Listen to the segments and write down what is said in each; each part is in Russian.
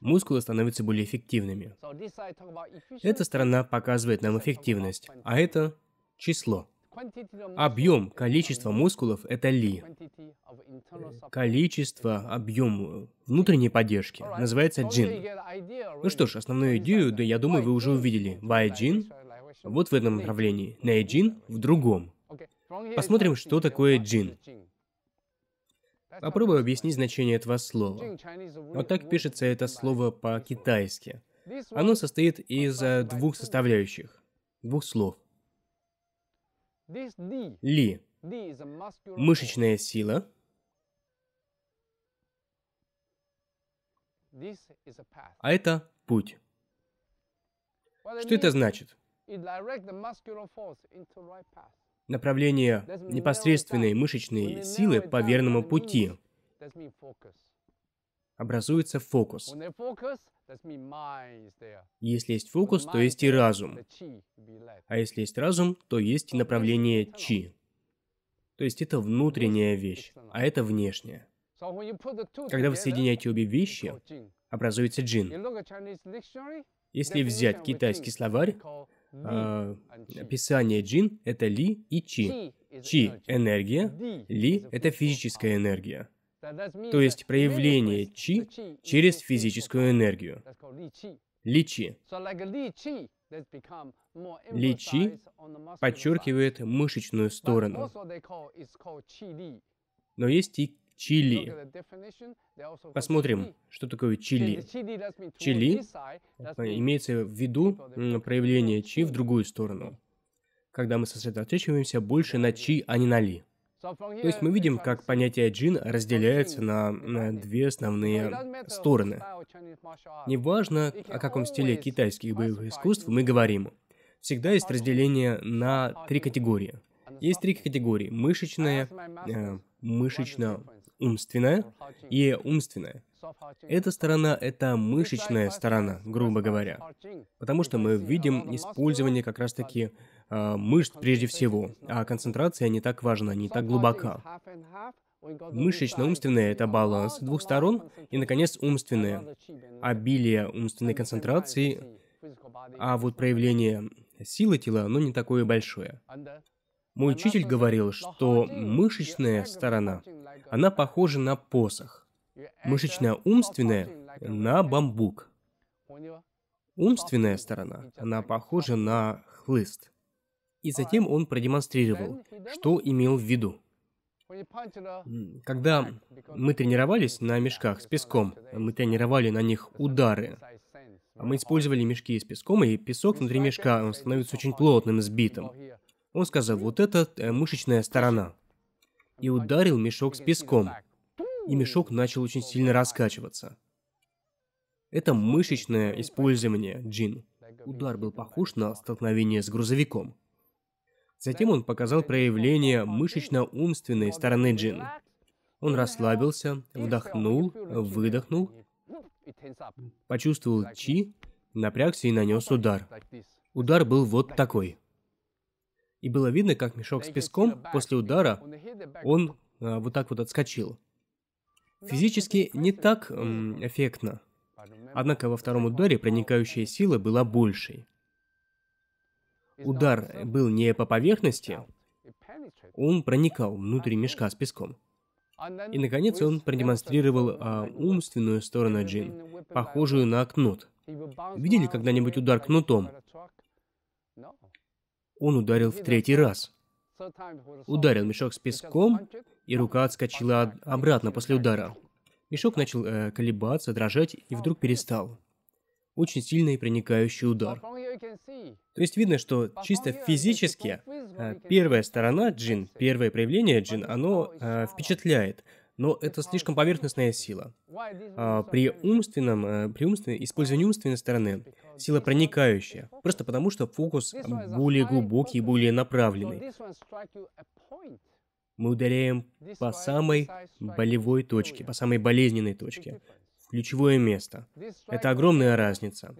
Мускулы становятся более эффективными. Эта сторона показывает нам эффективность, а это число. Объем, количество мускулов – это ли. Э, количество, объем э, внутренней поддержки называется джин. Ну что ж, основную идею, да я думаю, вы уже увидели. Джин, вот в этом направлении, найджин – в другом. Посмотрим, что такое джин. Попробую объяснить значение этого слова. Вот так пишется это слово по-китайски. Оно состоит из э, двух составляющих, двух слов. Ли – мышечная сила. А это путь. Что это значит? направление непосредственной мышечной силы по верному пути. Образуется фокус. Если есть фокус, то есть и разум. А если есть разум, то есть и направление чи. То есть это внутренняя вещь, а это внешняя. Когда вы соединяете обе вещи, образуется джин. Если взять китайский словарь, а, описание джин – это ли и чи. Чи – энергия, ли – это физическая энергия. То есть проявление чи через физическую энергию. Личи. Личи подчеркивает мышечную сторону. Но есть и Чили. Посмотрим, что такое Чили. Чили имеется в виду проявление Чи в другую сторону, когда мы сосредотачиваемся больше на Чи, а не на Ли. То есть мы видим, как понятие джин разделяется на, на две основные стороны. Неважно, о каком стиле китайских боевых искусств мы говорим, всегда есть разделение на три категории. Есть три категории. Мышечная, э, мышечно умственная и умственная. Эта сторона – это мышечная сторона, грубо говоря, потому что мы видим использование как раз-таки э, мышц прежде всего, а концентрация не так важна, не так глубока. Мышечно-умственное умственная это баланс двух сторон, и, наконец, умственная обилие умственной концентрации, а вот проявление силы тела, ну не такое большое. Мой учитель говорил, что мышечная сторона, она похожа на посох. Мышечная умственная – на бамбук. Умственная сторона, она похожа на хлыст. И затем он продемонстрировал, что имел в виду. Когда мы тренировались на мешках с песком, мы тренировали на них удары. Мы использовали мешки с песком, и песок внутри мешка он становится очень плотным, сбитым. Он сказал, вот это э, мышечная сторона. И ударил мешок с песком. И мешок начал очень сильно раскачиваться. Это мышечное использование джин. Удар был похож на столкновение с грузовиком. Затем он показал проявление мышечно-умственной стороны джин. Он расслабился, вдохнул, выдохнул, почувствовал чи, напрягся и нанес удар. Удар был вот такой – и было видно, как мешок с песком после удара, он э, вот так вот отскочил. Физически не так эм, эффектно. Однако во втором ударе проникающая сила была большей. Удар был не по поверхности, он проникал внутрь мешка с песком. И, наконец, он продемонстрировал а, умственную сторону Джин, похожую на кнут. Видели когда-нибудь удар кнутом? Он ударил в третий раз. Ударил мешок с песком, и рука отскочила обратно после удара. Мешок начал э, колебаться, дрожать и вдруг перестал. Очень сильный проникающий удар. То есть видно, что чисто физически э, первая сторона джин, первое проявление джин, оно э, впечатляет но это слишком поверхностная сила. А, при умственном, э, при умственном, использовании умственной стороны сила проникающая, просто потому что фокус более глубокий более направленный. Мы ударяем по самой болевой точке, по самой болезненной точке, в ключевое место. Это огромная разница.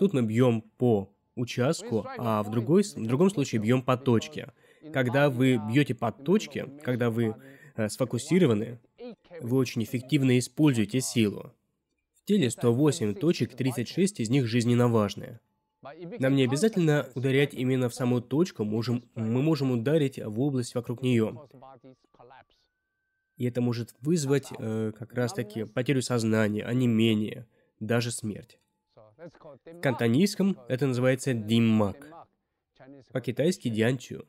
Тут мы бьем по участку, а в, другой, в другом случае бьем по точке. Когда вы бьете по точке, когда вы Э, сфокусированы, вы очень эффективно используете силу. В теле 108 точек, 36 из них жизненно важные. Нам не обязательно ударять именно в саму точку, можем, мы можем ударить в область вокруг нее. И это может вызвать э, как раз-таки потерю сознания, онемение, даже смерть. В кантонийском это называется диммак, по-китайски дианчу.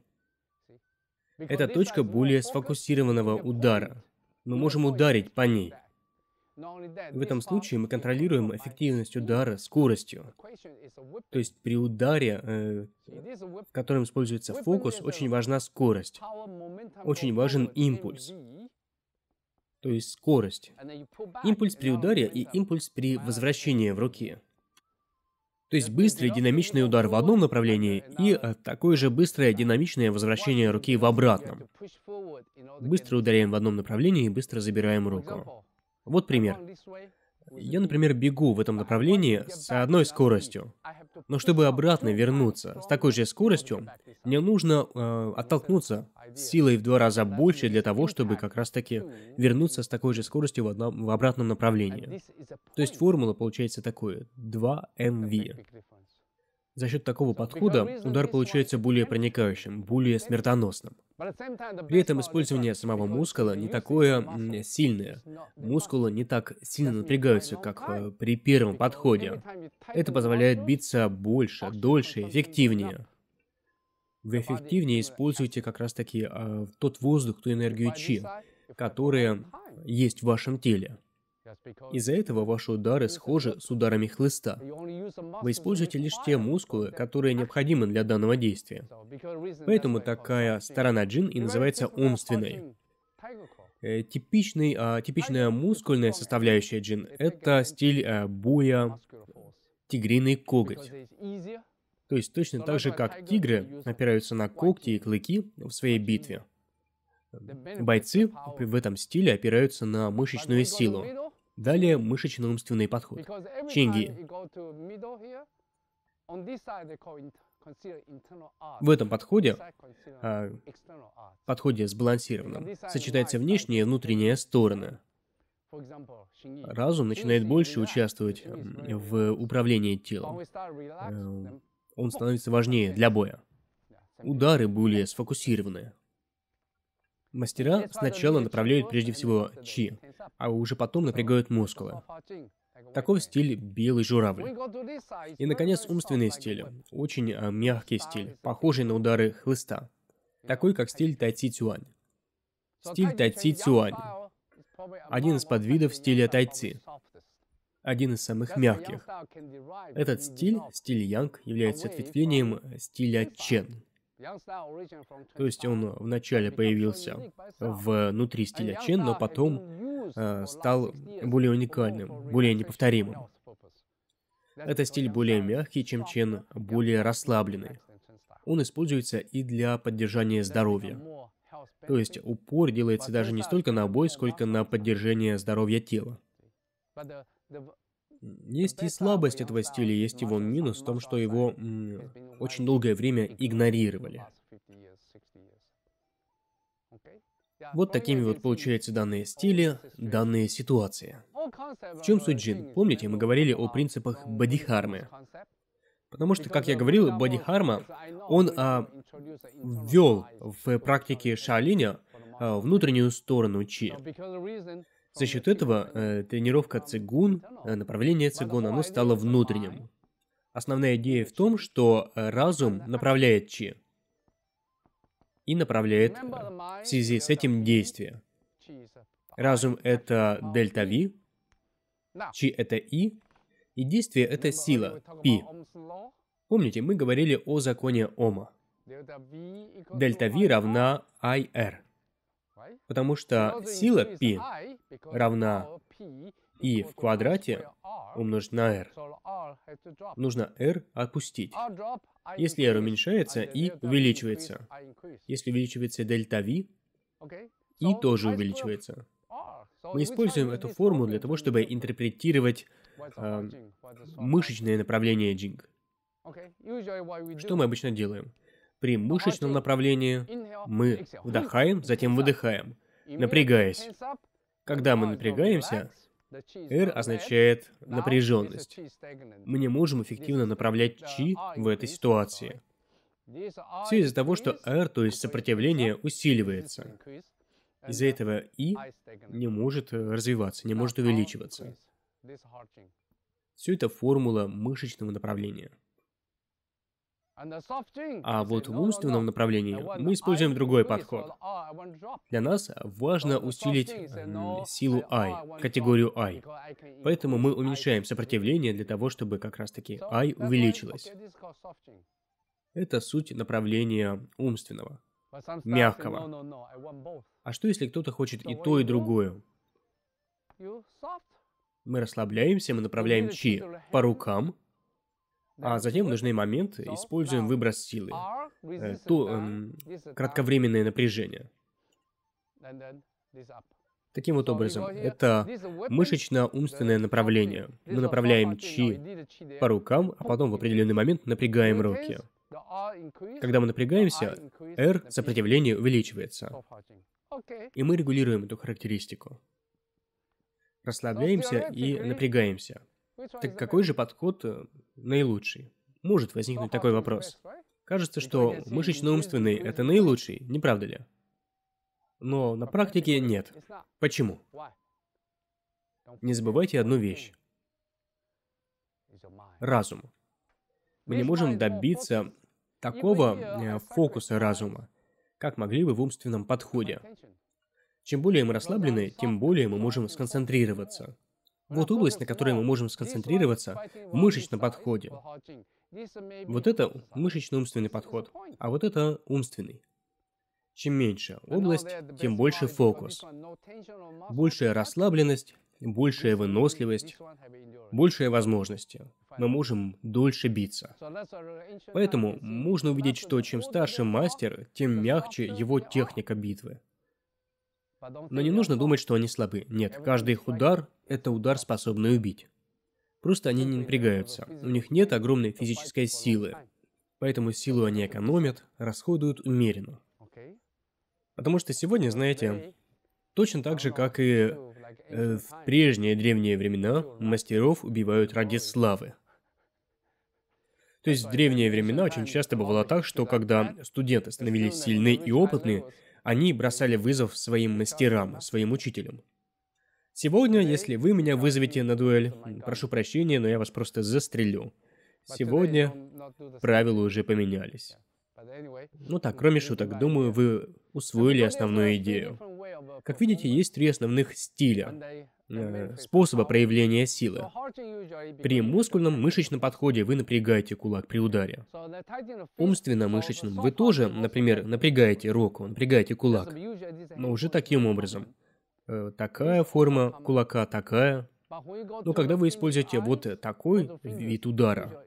Это точка более сфокусированного удара. Мы можем ударить по ней. В этом случае мы контролируем эффективность удара скоростью. То есть при ударе, э, в котором используется фокус, очень важна скорость. Очень важен импульс. То есть скорость. Импульс при ударе и импульс при возвращении в руки. То есть быстрый динамичный удар в одном направлении и э, такое же быстрое динамичное возвращение руки в обратном. Быстро ударяем в одном направлении и быстро забираем руку. Вот пример. Я, например, бегу в этом направлении с одной скоростью. Но чтобы обратно вернуться с такой же скоростью, мне нужно э, оттолкнуться силой в два раза больше для того, чтобы как раз-таки вернуться с такой же скоростью в, одном, в обратном направлении. То есть формула получается такое: 2mv. За счет такого подхода удар получается более проникающим, более смертоносным. При этом использование самого мускула не такое сильное. Мускулы не так сильно напрягаются, как э, при первом подходе. Это позволяет биться больше, дольше, эффективнее. Вы эффективнее используете как раз таки э, а, тот воздух, ту энергию чи, которая есть в вашем теле. Из-за этого ваши удары схожи с ударами хлыста. Вы используете лишь те мускулы, которые необходимы для данного действия. Поэтому такая сторона джин и называется умственной. Э, типичный, а, типичная мускульная составляющая джин – это стиль а, э, буя, тигриный коготь. То есть точно так же, как тигры опираются на когти и клыки в своей битве. Бойцы в этом стиле опираются на мышечную силу. Далее мышечно-умственный подход. Чинги. В этом подходе, э, подходе сбалансированном, сочетаются внешняя и внутренняя стороны. Разум начинает больше участвовать в управлении телом. Э, он становится важнее для боя. Удары были сфокусированы, Мастера сначала направляют прежде всего чи, а уже потом напрягают мускулы. Такой стиль белый журавль. И, наконец, умственный а, стиль, Очень мягкий стиль, похожий на удары хлыста. Такой, как стиль тайци цюань. Стиль тайци цюань. Один из подвидов стиля тайци. Один из самых мягких. Этот стиль, стиль янг, является ответвлением стиля чен. То есть он вначале появился внутри стиля Чен, но потом э, стал более уникальным, более неповторимым. Это стиль более мягкий, чем Чен, более расслабленный. Он используется и для поддержания здоровья. То есть упор делается даже не столько на бой, сколько на поддержание здоровья тела. Есть и слабость этого стиля, есть его минус в том, что его очень долгое время игнорировали. Вот такими вот получаются данные стили, данные ситуации. В чем суть джин? Помните, мы говорили о принципах бодихармы. Потому что, как я говорил, бодихарма, он а, ввел в практике Шаолиня а, внутреннюю сторону Чи. За счет этого э, тренировка цигун, э, направление цигун, оно стало внутренним. Основная идея в том, что э, разум направляет Чи и направляет в связи с этим действие. Разум — это дельта Ви, Чи — это И, и действие — это сила, Пи. Помните, мы говорили о законе Ома. Дельта V равна IR, потому что сила P равна и в квадрате умножить на r. Нужно r отпустить. Если r уменьшается, и увеличивается. Если увеличивается дельта v, и тоже увеличивается. Мы используем эту форму для того, чтобы интерпретировать э, мышечное направление джинг. Что мы обычно делаем? При мышечном направлении мы вдыхаем, затем выдыхаем, напрягаясь. Когда мы напрягаемся, Эр означает напряженность. Мы не можем эффективно направлять чи в этой ситуации. Все из-за того, что R, то есть сопротивление, усиливается. Из-за этого И не может э, развиваться, не может увеличиваться. Все это формула мышечного направления. А вот в умственном направлении мы используем другой подход. Для нас важно усилить силу I, oh, категорию I. Поэтому мы уменьшаем сопротивление для того, чтобы как раз-таки I увеличилась. Это суть направления умственного, мягкого. А что если кто-то хочет и то, и другое? Мы расслабляемся, мы направляем чи по рукам, а затем в нужный момент используем выброс силы, э, то эм, кратковременное напряжение. Таким вот образом, это мышечно-умственное направление. Мы направляем чи по рукам, а потом в определенный момент напрягаем руки. Когда мы напрягаемся, R сопротивление увеличивается. И мы регулируем эту характеристику. Расслабляемся и напрягаемся. Так какой же подход э, наилучший? Может возникнуть такой вопрос. Кажется, что мышечно-умственный — это наилучший, не правда ли? Но на практике нет. Почему? Не забывайте одну вещь. Разум. Мы не можем добиться такого э, э, фокуса разума, как могли бы в умственном подходе. Чем более мы расслаблены, тем более мы можем сконцентрироваться. Вот область, на которой мы можем сконцентрироваться в мышечном подходе. Вот это мышечно-умственный подход, а вот это умственный. Чем меньше область, тем больше фокус. Большая расслабленность, большая выносливость, большие возможности. Мы можем дольше биться. Поэтому можно увидеть, что чем старше мастер, тем мягче его техника битвы. Но не нужно думать, что они слабы. Нет, каждый их удар – это удар, способный убить. Просто они не напрягаются. У них нет огромной физической силы. Поэтому силу они экономят, расходуют умеренно. Потому что сегодня, знаете, точно так же, как и э, в прежние древние времена, мастеров убивают ради славы. То есть в древние времена очень часто бывало так, что когда студенты становились сильны и опытны, они бросали вызов своим мастерам, своим учителям. Сегодня, если вы меня вызовете на дуэль, прошу прощения, но я вас просто застрелю. Сегодня правила уже поменялись. Ну так, кроме шуток, думаю, вы усвоили основную идею. Как видите, есть три основных стиля. Э, способа проявления силы. При мускульном-мышечном подходе вы напрягаете кулак при ударе. Умственно-мышечном вы тоже, например, напрягаете руку, напрягаете кулак, ну, э, но уже таким образом. такая форма кулака, такая. Но когда вы используете вот такой вид удара,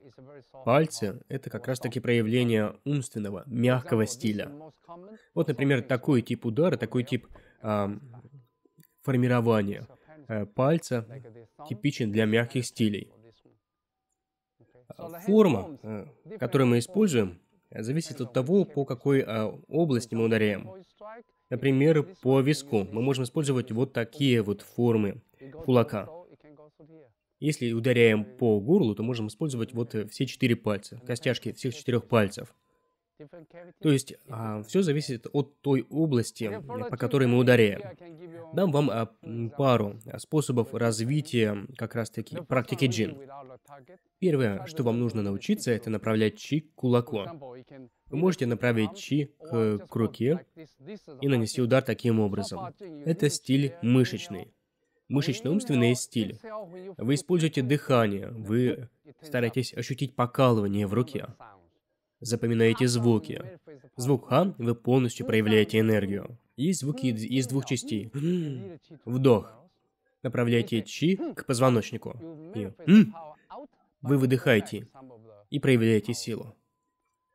пальцы — это как раз-таки проявление умственного, мягкого стиля. Вот, например, такой тип удара, такой тип э, формирования — Э, пальца типичен для мягких стилей. А, форма, э, которую мы используем, зависит от того, по какой а, области мы ударяем. Например, по виску мы можем использовать вот такие вот формы кулака. Если ударяем по горлу, то можем использовать вот э, все четыре пальца, костяшки всех четырех пальцев. То есть а, все зависит от той области, по которой мы ударяем. Дам вам а, пару а, способов развития как раз-таки практики джин. Первое, что вам нужно научиться, это направлять чи к кулаку. Вы можете направить чи к, к руке и нанести удар таким образом. Это стиль мышечный. Мышечно-умственный стиль. Вы используете дыхание, вы стараетесь ощутить покалывание в руке запоминаете звуки. Звук Ха вы полностью ну проявляете энергию. Есть звуки ну из двух частей. Вдох. Направляете Чи к позвоночнику. И вы выдыхаете и проявляете силу.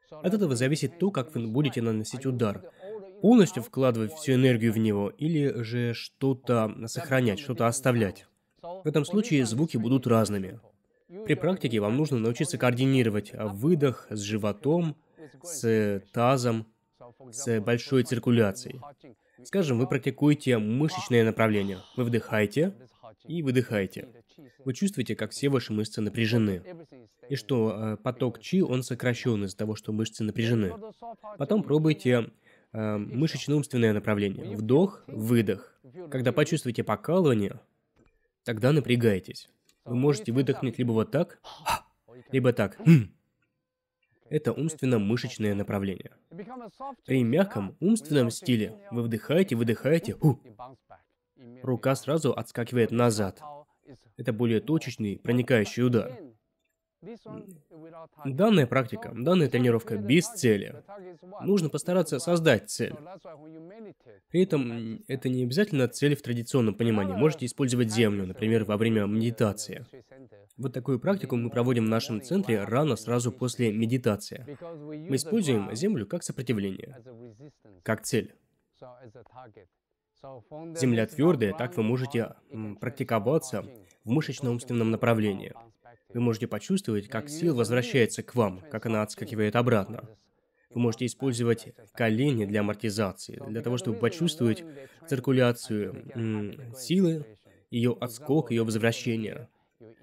От этого зависит то, как вы будете наносить удар. Полностью вкладывать всю энергию в него или же что-то сохранять, что-то оставлять. В этом случае звуки будут разными. При практике вам нужно научиться координировать выдох с животом, с тазом, с большой циркуляцией. Скажем, вы практикуете мышечное направление. Вы вдыхаете и выдыхаете. Вы чувствуете, как все ваши мышцы напряжены. И что э, поток чи, он сокращен из-за того, что мышцы напряжены. Потом пробуйте э, мышечно-умственное направление. Вдох, выдох. Когда почувствуете покалывание, тогда напрягайтесь. Вы можете выдохнуть либо вот так, либо так. Хм. Это умственно-мышечное направление. При мягком умственном стиле вы вдыхаете, выдыхаете, рука сразу отскакивает назад. Это более точечный, проникающий удар. Данная практика, данная тренировка без цели. Нужно постараться создать цель. При этом это не обязательно цель в традиционном понимании. Можете использовать землю, например, во время медитации. Вот такую практику мы проводим в нашем центре рано сразу после медитации. Мы используем землю как сопротивление, как цель. Земля твердая, так вы можете практиковаться в мышечно-умственном направлении. Вы можете почувствовать, как сила возвращается к вам, как она отскакивает обратно. Вы можете использовать колени для амортизации, для того, чтобы почувствовать циркуляцию силы, ее отскок, ее возвращение.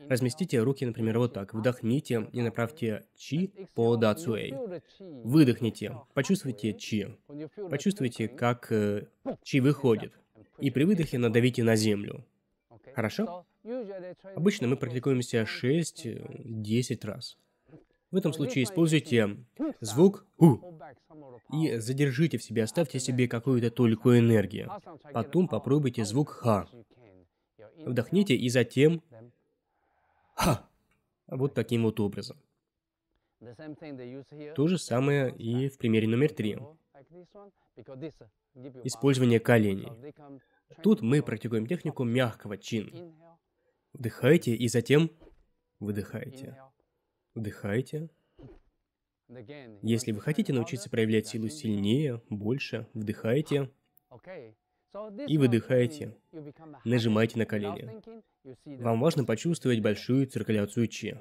Разместите руки, например, вот так. Вдохните и направьте чи по цуэй. Выдохните, почувствуйте чи. Почувствуйте, как э, чи выходит. И при выдохе надавите на землю. Хорошо? Обычно мы практикуемся 6-10 э, раз. В этом случае используйте звук «у» и задержите в себе, оставьте себе какую-то только энергию. Потом попробуйте звук «ха». Вдохните и затем «ха». Вот таким вот образом. То же самое и в примере номер три. Использование коленей. Тут мы практикуем технику мягкого чин. Вдыхайте и затем выдыхайте. Вдыхайте. Если вы хотите научиться проявлять силу сильнее, больше, вдыхайте и выдыхаете. нажимаете на колени. Вам важно почувствовать большую циркуляцию Чи.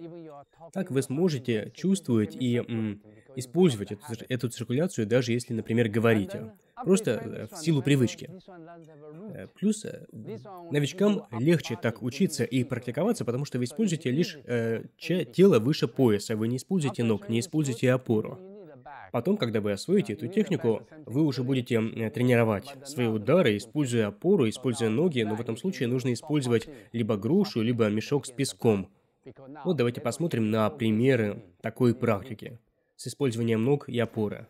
Так вы сможете чувствовать и м, использовать эту, эту циркуляцию, даже если, например, говорите. Просто э, в силу привычки. Э, плюс э, новичкам легче так учиться и практиковаться, потому что вы используете лишь э, тело выше пояса. Вы не используете ног, не используете опору. Потом, когда вы освоите эту технику, вы уже будете тренировать свои удары, используя опору, используя ноги, но в этом случае нужно использовать либо грушу, либо мешок с песком. Вот давайте посмотрим на примеры такой практики с использованием ног и опоры.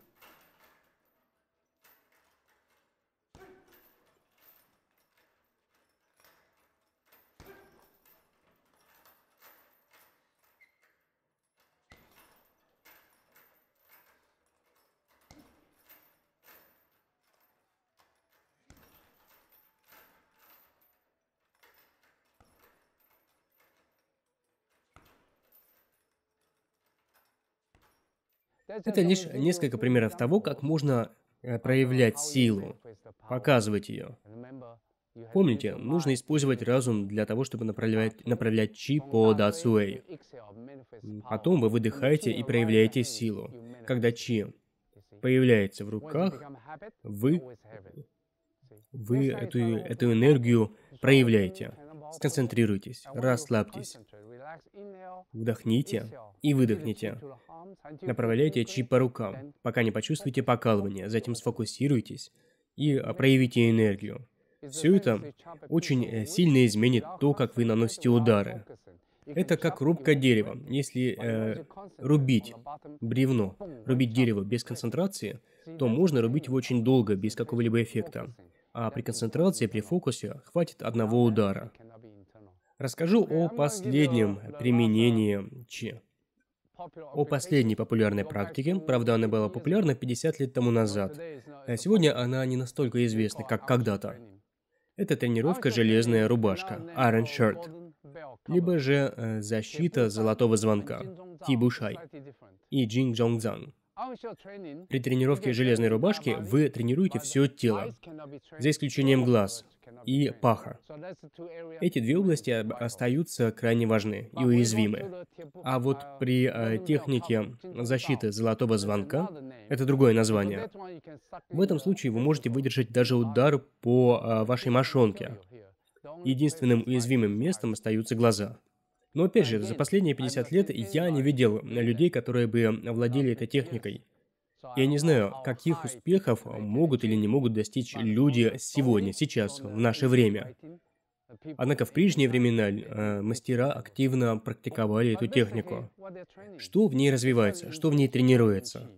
Это лишь несколько примеров того, как можно э, проявлять силу, показывать ее. Помните, нужно использовать разум для того, чтобы направлять, направлять чи по дацуэй. Потом вы выдыхаете и проявляете силу. Когда чи появляется в руках, вы, вы эту, эту энергию проявляете. Сконцентрируйтесь, расслабьтесь. Вдохните и выдохните. Направляйте чи по рукам, пока не почувствуете покалывание, затем сфокусируйтесь и а, проявите энергию. Все это очень э, сильно изменит то, как вы наносите удары. Это как рубка дерева. Если э, рубить бревно, рубить дерево без концентрации, то можно рубить его очень долго, без какого-либо эффекта. А при концентрации, при фокусе, хватит одного удара. Расскажу о последнем применении Чи. О последней популярной практике, правда, она была популярна 50 лет тому назад. А сегодня она не настолько известна, как когда-то. Это тренировка «железная рубашка» (iron shirt), либо же э, «защита золотого звонка» (тибушай) и «джин джонг дзанг». При тренировке железной рубашки вы тренируете все тело, за исключением глаз, и Паха. Эти две области остаются крайне важны и уязвимы. А вот при э, технике защиты золотого звонка, это другое название, в этом случае вы можете выдержать даже удар по э, вашей мошонке. Единственным уязвимым местом остаются глаза. Но опять же, за последние 50 лет я не видел людей, которые бы владели этой техникой. Я не знаю, каких успехов могут или не могут достичь люди сегодня, сейчас, в наше время. Однако в прежние времена э, мастера активно практиковали эту технику. Что в ней развивается, что в ней тренируется?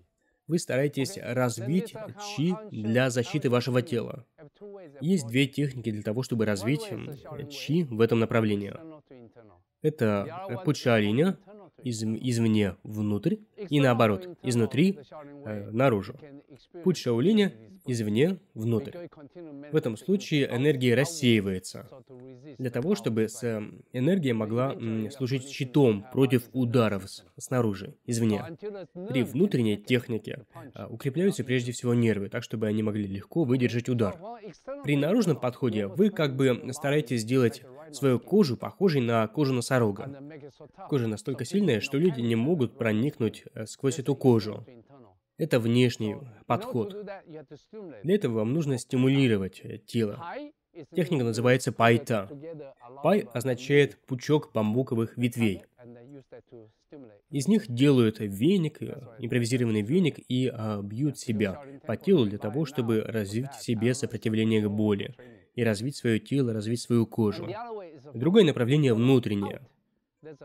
Вы стараетесь развить чи для защиты вашего тела. Есть две техники для того, чтобы развить чи в этом направлении. Это э, пучалиня из, извне внутрь и наоборот, изнутри э, наружу. Путь Шаолиня извне внутрь. В этом случае энергия рассеивается для того, чтобы с, эм, энергия могла м, служить щитом против ударов снаружи, извне. При внутренней технике э, укрепляются прежде всего нервы, так чтобы они могли легко выдержать удар. При наружном подходе вы как бы стараетесь сделать свою кожу, похожей на кожу носорога. Кожа настолько сильная, что люди не могут проникнуть э, сквозь эту кожу. Это внешний подход. Ну, для этого вам нужно стимулировать э, тело. Техника называется пайта. Пай означает пучок бамбуковых ветвей. Из них делают веник, э, импровизированный веник, и а, бьют себя по телу для того, чтобы развить в себе сопротивление к боли и развить свое тело, развить свою кожу. Другое направление внутреннее,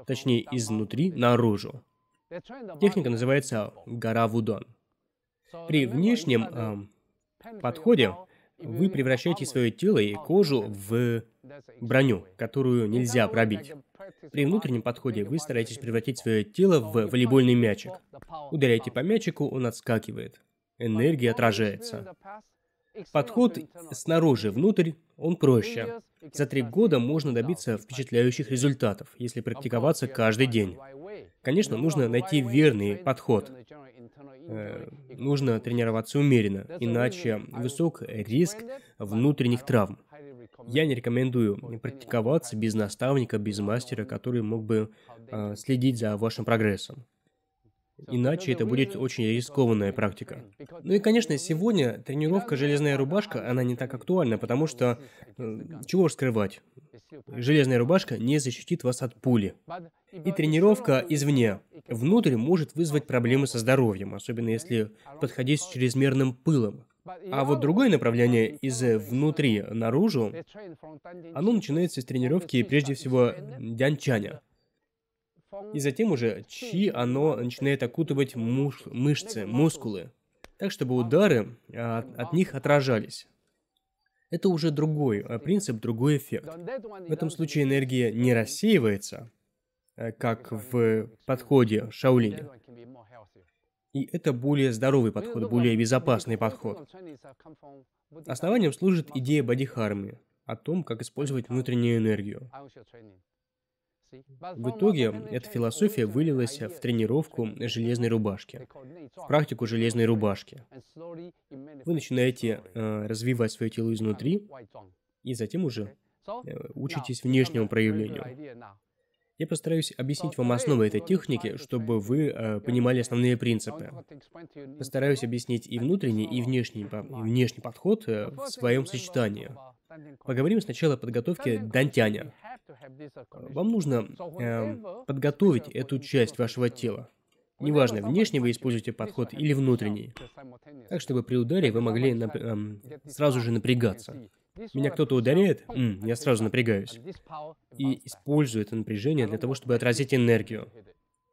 точнее изнутри наружу. Техника называется гора вудон. При внешнем э, подходе вы превращаете свое тело и кожу в броню, которую нельзя пробить. При внутреннем подходе вы стараетесь превратить свое тело в волейбольный мячик. Ударяете по мячику, он отскакивает. Энергия отражается. Подход снаружи внутрь, он проще. За три года можно добиться впечатляющих результатов, если практиковаться каждый день. Конечно, нужно найти верный подход. Э, нужно тренироваться умеренно, иначе высок риск внутренних травм. Я не рекомендую практиковаться без наставника, без мастера, который мог бы э, следить за вашим прогрессом. Иначе это будет очень рискованная практика. Ну и, конечно, сегодня тренировка «Железная рубашка», она не так актуальна, потому что... Э, чего ж скрывать? Железная рубашка не защитит вас от пули. И тренировка извне, внутрь, может вызвать проблемы со здоровьем, особенно если подходить с чрезмерным пылом. А вот другое направление из э, внутри наружу, оно начинается с тренировки прежде всего дянчаня. И затем уже чи, оно начинает окутывать муш... мышцы, мускулы, так чтобы удары от, а, от них отражались. Это уже другой а, принцип, другой эффект. В этом случае энергия не рассеивается, а, как в подходе Шаолиня. И это более здоровый подход, более безопасный подход. Основанием служит идея бодихармы о том, как использовать внутреннюю энергию. В итоге эта философия вылилась в тренировку железной рубашки, в практику железной рубашки. Вы начинаете э, развивать свое тело изнутри, и затем уже э, учитесь внешнему проявлению. Я постараюсь объяснить вам основы этой техники, чтобы вы э, понимали основные принципы. Постараюсь объяснить и внутренний, и внешний, и внешний подход э, в своем сочетании. Поговорим сначала о подготовке дантяня. Вам нужно э, подготовить эту часть вашего тела. Неважно, внешне вы используете подход или внутренний. Так, чтобы при ударе вы могли нап- эм, сразу же напрягаться. Меня кто-то ударяет, м, я сразу напрягаюсь. И использую это напряжение для того, чтобы отразить энергию.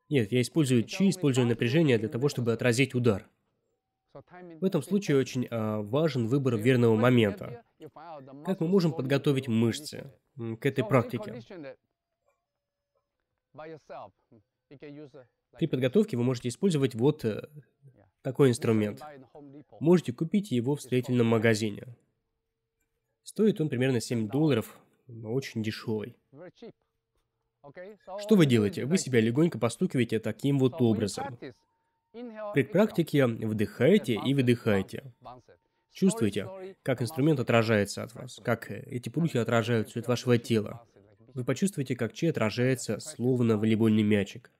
Нет, я использую чи, использую напряжение для того, чтобы отразить удар. В этом случае очень э, важен выбор верного момента. Как мы можем подготовить мышцы к этой практике? При подготовке вы можете использовать вот э, такой инструмент. Можете купить его в строительном магазине. Стоит он примерно 7 долларов, но очень дешевый. Что вы делаете? Вы себя легонько постукиваете таким вот образом. При практике вдыхаете и выдыхаете. Чувствуете, как инструмент отражается от вас, как э, эти плюхи отражаются от вашего тела. Вы почувствуете, как чей отражается, словно волейбольный мячик.